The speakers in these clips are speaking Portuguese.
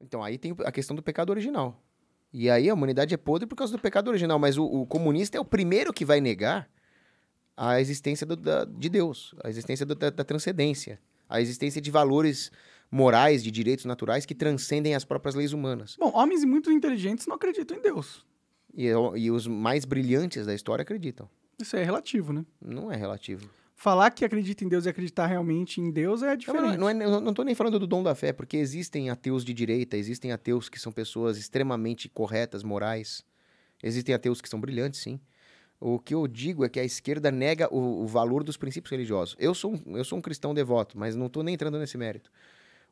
Então, aí tem a questão do pecado original. E aí a humanidade é podre por causa do pecado original, mas o, o comunista é o primeiro que vai negar a existência do, da, de Deus, a existência do, da, da transcendência, a existência de valores morais, de direitos naturais que transcendem as próprias leis humanas. Bom, homens muito inteligentes não acreditam em Deus. E, e os mais brilhantes da história acreditam. Isso é relativo, né? Não é relativo falar que acredita em Deus e acreditar realmente em Deus é, é diferente. Não, não, é, não tô nem falando do dom da fé, porque existem ateus de direita, existem ateus que são pessoas extremamente corretas, morais. Existem ateus que são brilhantes, sim. O que eu digo é que a esquerda nega o, o valor dos princípios religiosos. Eu sou, um, eu sou um cristão devoto, mas não estou nem entrando nesse mérito.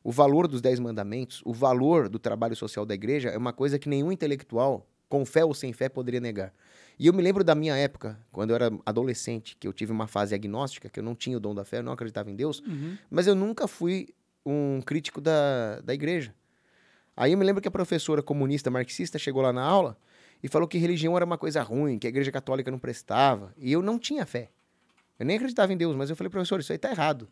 O valor dos Dez Mandamentos, o valor do trabalho social da igreja é uma coisa que nenhum intelectual com fé ou sem fé, poderia negar. E eu me lembro da minha época, quando eu era adolescente, que eu tive uma fase agnóstica, que eu não tinha o dom da fé, eu não acreditava em Deus, uhum. mas eu nunca fui um crítico da, da igreja. Aí eu me lembro que a professora comunista marxista chegou lá na aula e falou que religião era uma coisa ruim, que a igreja católica não prestava, e eu não tinha fé. Eu nem acreditava em Deus, mas eu falei, professor, isso aí tá errado.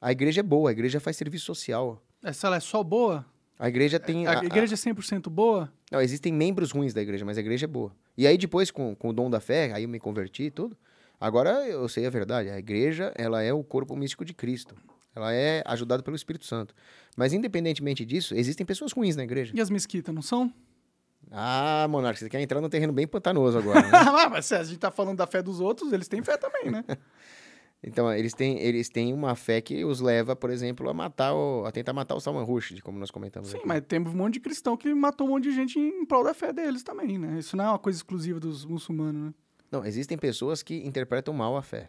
A igreja é boa, a igreja faz serviço social. Essa ela é só boa? A igreja tem. A, a igreja é 100% boa? Não, existem membros ruins da igreja, mas a igreja é boa. E aí depois, com, com o dom da fé, aí eu me converti e tudo. Agora eu sei a verdade. A igreja, ela é o corpo místico de Cristo. Ela é ajudada pelo Espírito Santo. Mas independentemente disso, existem pessoas ruins na igreja. E as mesquitas não são? Ah, Monarca, você quer entrar num terreno bem pantanoso agora. Né? Ah, mas se a gente tá falando da fé dos outros, eles têm fé também, né? Então, eles têm, eles têm uma fé que os leva, por exemplo, a matar o, a tentar matar o Salman Rushdie, como nós comentamos Sim, aqui. mas tem um monte de cristão que matou um monte de gente em prol da fé deles também, né? Isso não é uma coisa exclusiva dos muçulmanos, né? Não, existem pessoas que interpretam mal a fé.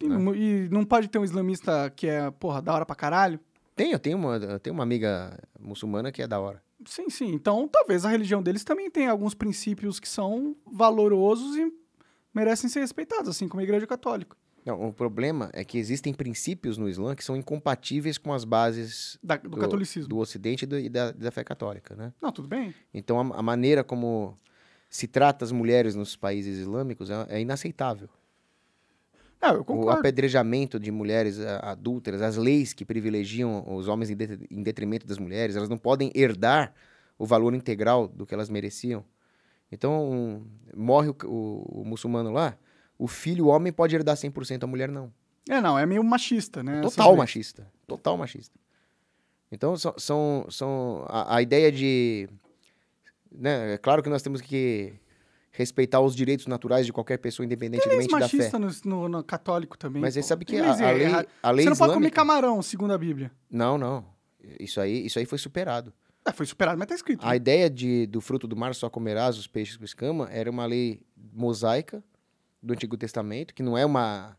E, não. Né? e não pode ter um islamista que é, porra, da hora pra caralho? Tem, eu tenho uma, eu tenho uma amiga muçulmana que é da hora. Sim, sim. Então, talvez a religião deles também tenha alguns princípios que são valorosos e merecem ser respeitados, assim como a Igreja Católica. Não, o problema é que existem princípios no Islã que são incompatíveis com as bases da, do, do, catolicismo. Do Ocidente e, do, e da, da, fé católica, né? Não, tudo bem. Então, a, a, maneira como se trata as mulheres nos países islâmicos é, é inaceitável. Não, o apedrejamento de mulheres adúlteras, as leis que privilegiam os homens em, de, em detrimento das mulheres, elas não podem herdar o valor integral do que elas mereciam. Então, um, morre o, o, o muçulmano lá, o filho, o homem, pode herdar 100%, a mulher não. É, não, é meio machista, né? Total assim, né? machista. Total machista. Então, são. são, são a, a, ideia de. Né, é claro que nós temos que respeitar os direitos naturais de qualquer pessoa, independentemente da fé. machista no, no, no católico também. Mas pô. você sabe que a, a, lei, a lei Você não islâmica... pode comer camarão, segundo a Bíblia. Não, não. Isso aí, isso aí foi superado. É, foi superado, mas tá escrito. A né? ideia de, do fruto do mar só comerás os peixes com escama era uma lei mosaica do Antigo Testamento, que não é uma,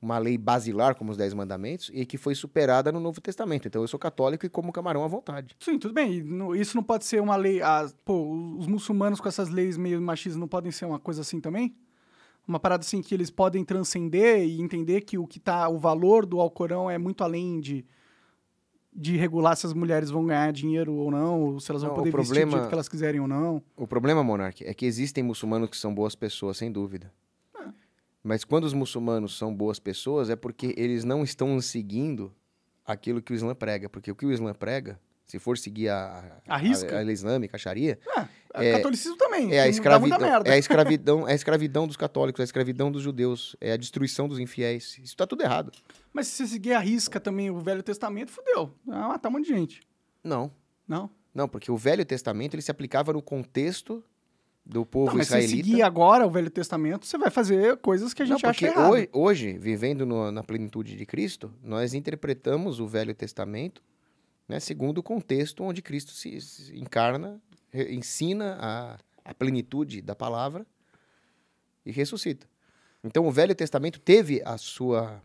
uma lei basilar como os Dez Mandamentos, e que foi superada no Novo Testamento. Então eu sou católico e como camarão à vontade. Sim, tudo bem. Isso não pode ser uma lei. Ah, pô, os muçulmanos com essas leis meio machistas não podem ser uma coisa assim também? Uma parada assim que eles podem transcender e entender que o que tá. O valor do Alcorão é muito além de de regular se as mulheres vão ganhar dinheiro ou não, ou se elas vão poder problema, vestir do jeito que elas quiserem ou não. O problema, Monark, é que existem muçulmanos que são boas pessoas, sem dúvida. Mas quando os muçulmanos são boas pessoas, é porque eles não estão seguindo aquilo que o Islã prega. Porque o que o Islã prega, se for seguir a, a, a, a, a lei islâmica, a Sharia. É, é, é, catolicismo também. É a, escravidão, é, a escravidão, é a escravidão dos católicos, é a escravidão dos judeus, é a destruição dos infiéis. Isso está tudo errado. Mas se você seguir a risca também o Velho Testamento, fudeu. Vai matar um monte de gente. Não. Não? Não, porque o Velho Testamento ele se aplicava no contexto do povo não, mas israelita. Se seguir agora o Velho Testamento, você vai fazer coisas que a gente não, acha errado. Hoje, hoje vivendo no, na plenitude de Cristo, nós interpretamos o Velho Testamento né, segundo o contexto onde Cristo se, se encarna, re, ensina a, a plenitude da palavra e ressuscita. Então o Velho Testamento teve a sua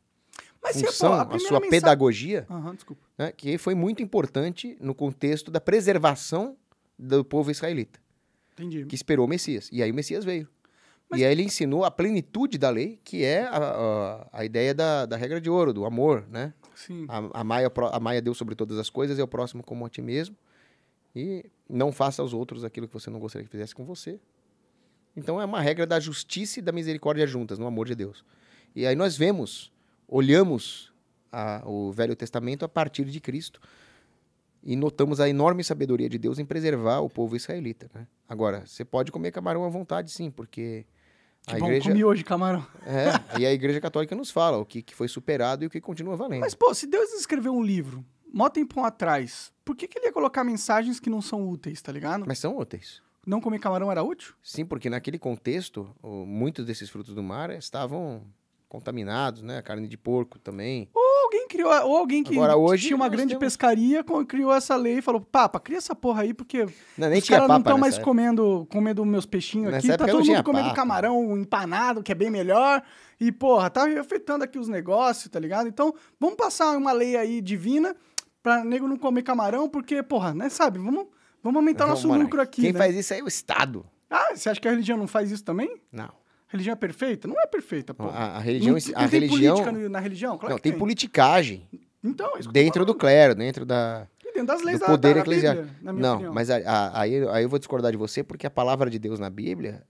mas função, a, a, sua pedagogia, uhum, né, que foi muito importante no contexto da preservação do povo israelita. Entendi. que esperou o Messias. E aí o Messias veio. Mas... E aí ele ensinou a plenitude da lei, que é a, a, a ideia da, da regra de ouro, do amor, né? Sim. A, a, Maia, a Maia deu sobre todas as coisas é o próximo como a ti mesmo. E não faça aos outros aquilo que você não gostaria que fizesse com você. Então é uma regra da justiça e da misericórdia juntas, no amor de Deus. E aí nós vemos, olhamos a, o Velho Testamento a partir de Cristo e notamos a enorme sabedoria de Deus em preservar o povo israelita. Né? Agora, você pode comer camarão à vontade, sim, porque que a bom, igreja... comi hoje camarão. É, e a igreja católica nos fala o que, que foi superado e o que continua valendo. Mas, pô, se Deus escreveu um livro, mó tempão atrás, por que, que ele ia colocar mensagens que não são úteis, tá ligado? Mas são úteis. Não comer camarão era útil? Sim, porque naquele contexto, muitos desses frutos do mar estavam contaminados, né? Carne de porco também alguém criou, ou alguém que Agora, hoje tinha uma grande temos... pescaria, criou essa lei e falou: Papa, cria essa porra aí, porque não, os caras não estão mais comendo, comendo meus peixinhos aqui, tá todo mundo comendo papa. camarão empanado, que é bem melhor. E, porra, tá afetando aqui os negócios, tá ligado? Então, vamos passar uma lei aí divina pra nego não comer camarão, porque, porra, né, sabe? Vamos, vamos aumentar não, nosso mano, lucro aqui. Quem né? faz isso aí é o Estado. Ah, você acha que a religião não faz isso também? Não. Religião é perfeita? Não é perfeita, pô. A, a religião... Não, a não tem religião... política na religião? Claro não, tem, tem, politicagem. Então, é isso Dentro do clero, dentro da... E dentro das leis do da, poder da, eclesiástico. Bíblia, não, opinião. mas aí, aí eu vou discordar de você, porque a palavra de Deus na Bíblia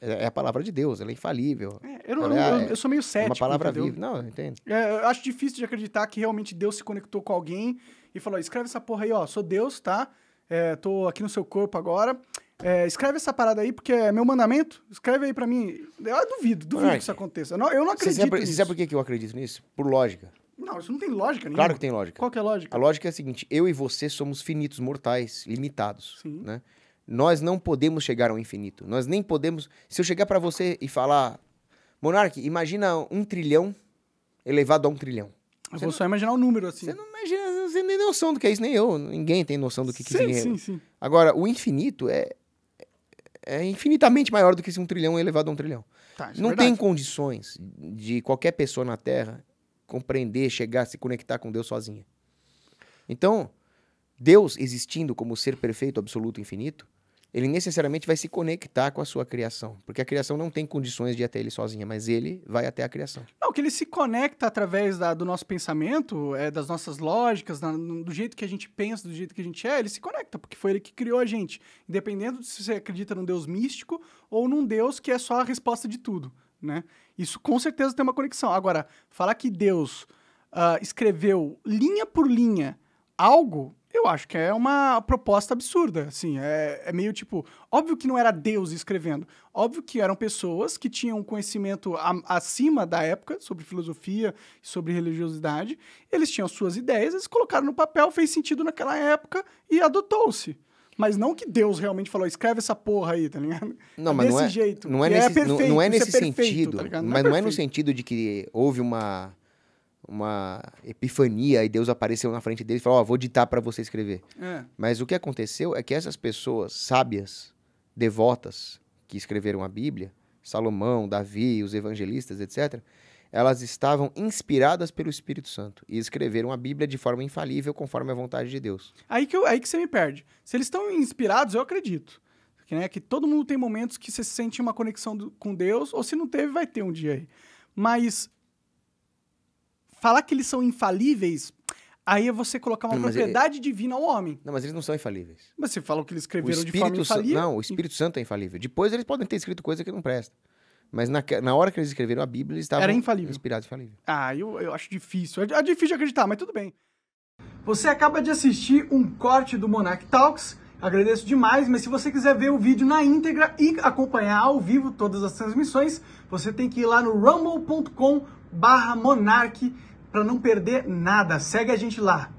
é, é a palavra de Deus, ela é infalível. É, eu, não, é eu, eu, sou meio cético. É uma palavra entendeu? viva. Não, eu entendo. É, eu acho difícil de acreditar que realmente Deus se conectou com alguém e falou: escreve essa porra aí, ó, sou Deus, tá? É, tô aqui no seu corpo agora. É, escreve essa parada aí, porque é meu mandamento. Escreve aí para mim. Eu duvido, duvido que isso aconteça. Eu não, eu não acredito você sabe, nisso. Você sabe por que eu acredito nisso? Por lógica. Não, isso não tem lógica nenhuma. Claro que tem lógica. Qual é a lógica? A lógica é a seguinte: eu e você somos finitos, mortais, limitados. Sim. Né? Nós não podemos chegar ao infinito. Nós nem podemos. Se eu chegar para você e falar, Monarque, imagina um trilhão elevado a um trilhão. Eu você vou não... só imaginar o um número assim. Você não imagina, você não tem noção do que é isso, nem eu. Ninguém tem noção do que, sim, que sim, Sim, sim. Agora, o infinito é, é infinitamente maior do que se um trilhão elevado a um trilhão. Tá, é não é tem condições de qualquer pessoa na Terra compreender, chegar, se conectar com Deus sozinha. Então, Deus existindo como ser perfeito, absoluto, infinito, ele necessariamente vai se conectar com a sua criação. Porque a criação não tem condições de ir até ele sozinha, mas ele vai até a criação. Não, que ele se conecta através da, do nosso pensamento, é, das nossas lógicas, da, do jeito que a gente pensa, do jeito que a gente é, ele se conecta, porque foi ele que criou a gente. Independente se você acredita num Deus místico ou num Deus que é só a resposta de tudo, né? Isso com certeza tem uma conexão. Agora, falar que Deus uh, escreveu linha por linha algo eu acho que é uma proposta absurda, assim, é, é, meio tipo, óbvio que não era Deus escrevendo, óbvio que eram pessoas que tinham conhecimento a, acima da época sobre filosofia, sobre religiosidade, eles tinham suas ideias, eles colocaram no papel, fez sentido naquela época e adotou-se. Mas não que Deus realmente falou, escreve essa porra aí, tá ligado? Não, mas é desse não é, jeito. Não é, é nesse, é perfeito, não, não é, é nesse perfeito, sentido. Tá mas é, não é no sentido de que houve uma uma epifania e Deus apareceu na frente dele e falou: Ó, oh, vou ditar para você escrever. É. Mas o que aconteceu é que essas pessoas sábias, devotas, que escreveram a Bíblia, Salomão, Davi, os evangelistas, etc., elas estavam inspiradas pelo Espírito Santo e escreveram a Bíblia de forma infalível, conforme a vontade de Deus. Aí que, eu, aí que você me perde. Se eles estão inspirados, eu acredito. Que, né, que todo mundo tem momentos que você sente uma conexão do, com Deus, ou se não teve, vai ter um dia aí. Mas falar que eles são infalíveis, aí é você colocar uma não, é- propriedade ele... divina ao homem. Não, mas eles não são infalíveis. Mas você falou que eles escreveram de forma infalível. Não, o Espírito Santo é infalível. Depois eles podem ter escrito coisa que não presta. Mas na, na hora que eles escreveram a Bíblia, eles estavam Era infalível. inspirados infalível. Ah, eu, eu acho difícil. É, é difícil de acreditar, mas tudo bem. Você acaba de assistir um corte do Monarch Talks. Agradeço demais, mas se você quiser ver o vídeo na íntegra e acompanhar ao vivo todas as transmissões, você tem que ir lá no rumble.com barra monarque para não perder nada. Segue a gente lá.